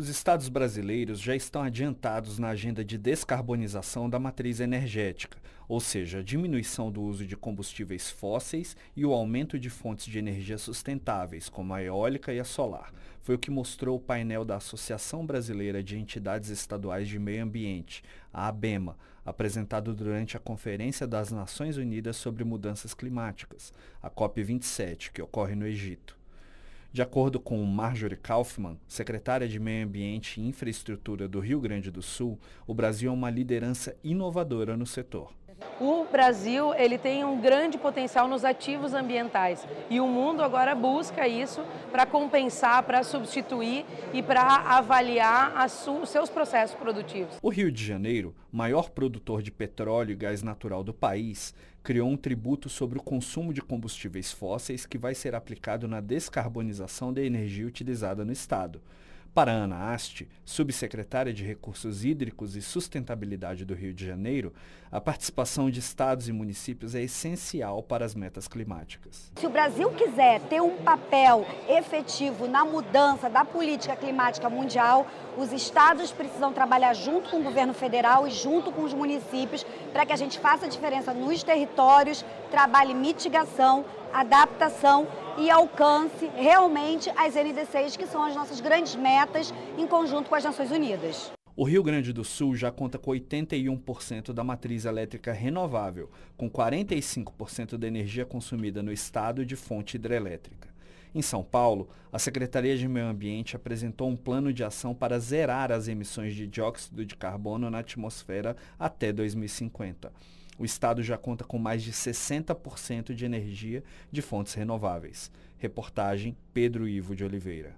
Os estados brasileiros já estão adiantados na agenda de descarbonização da matriz energética, ou seja, a diminuição do uso de combustíveis fósseis e o aumento de fontes de energia sustentáveis, como a eólica e a solar. Foi o que mostrou o painel da Associação Brasileira de Entidades Estaduais de Meio Ambiente, a ABEMA, apresentado durante a Conferência das Nações Unidas sobre Mudanças Climáticas, a COP27, que ocorre no Egito. De acordo com Marjorie Kaufman, secretária de Meio Ambiente e Infraestrutura do Rio Grande do Sul, o Brasil é uma liderança inovadora no setor. O Brasil ele tem um grande potencial nos ativos ambientais e o mundo agora busca isso para compensar, para substituir e para avaliar os seus processos produtivos. O Rio de Janeiro, maior produtor de petróleo e gás natural do país, criou um tributo sobre o consumo de combustíveis fósseis que vai ser aplicado na descarbonização da energia utilizada no estado. Para Ana Aste, subsecretária de Recursos Hídricos e Sustentabilidade do Rio de Janeiro, a participação de estados e municípios é essencial para as metas climáticas. Se o Brasil quiser ter um papel efetivo na mudança da política climática mundial, os estados precisam trabalhar junto com o governo federal e junto com os municípios para que a gente faça diferença nos territórios, trabalhe mitigação, adaptação e alcance realmente as NDCs, que são as nossas grandes metas em conjunto com as Nações Unidas. O Rio Grande do Sul já conta com 81% da matriz elétrica renovável, com 45% da energia consumida no estado de fonte hidrelétrica. Em São Paulo, a Secretaria de Meio Ambiente apresentou um plano de ação para zerar as emissões de dióxido de carbono na atmosfera até 2050. O estado já conta com mais de 60% de energia de fontes renováveis. Reportagem Pedro Ivo de Oliveira.